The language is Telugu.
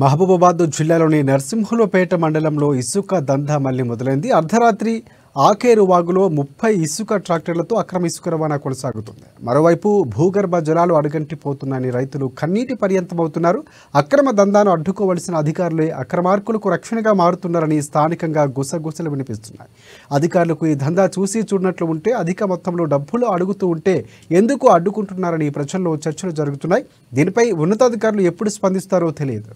మహబూబాబాద్ జిల్లాలోని నర్సింహులపేట మండలంలో ఇసుక దందా మళ్లీ మొదలైంది అర్ధరాత్రి ఆకేరు వాగులో ముప్పై ఇసుక ట్రాక్టర్లతో అక్రమ ఇసుక రవాణా కొనసాగుతుంది మరోవైపు భూగర్భ జలాలు అడుగంటిపోతున్నాయని రైతులు కన్నీటి పర్యంతమవుతున్నారు అక్రమ దందాను అడ్డుకోవలసిన అధికారులే అక్రమార్కులకు రక్షణగా మారుతున్నారని స్థానికంగా గుసగుసలు వినిపిస్తున్నాయి అధికారులకు ఈ దందా చూసి చూడనట్లు ఉంటే అధిక మొత్తంలో డబ్బులు అడుగుతూ ఉంటే ఎందుకు అడ్డుకుంటున్నారని ప్రజల్లో చర్చలు జరుగుతున్నాయి దీనిపై ఉన్నతాధికారులు ఎప్పుడు స్పందిస్తారో తెలియదు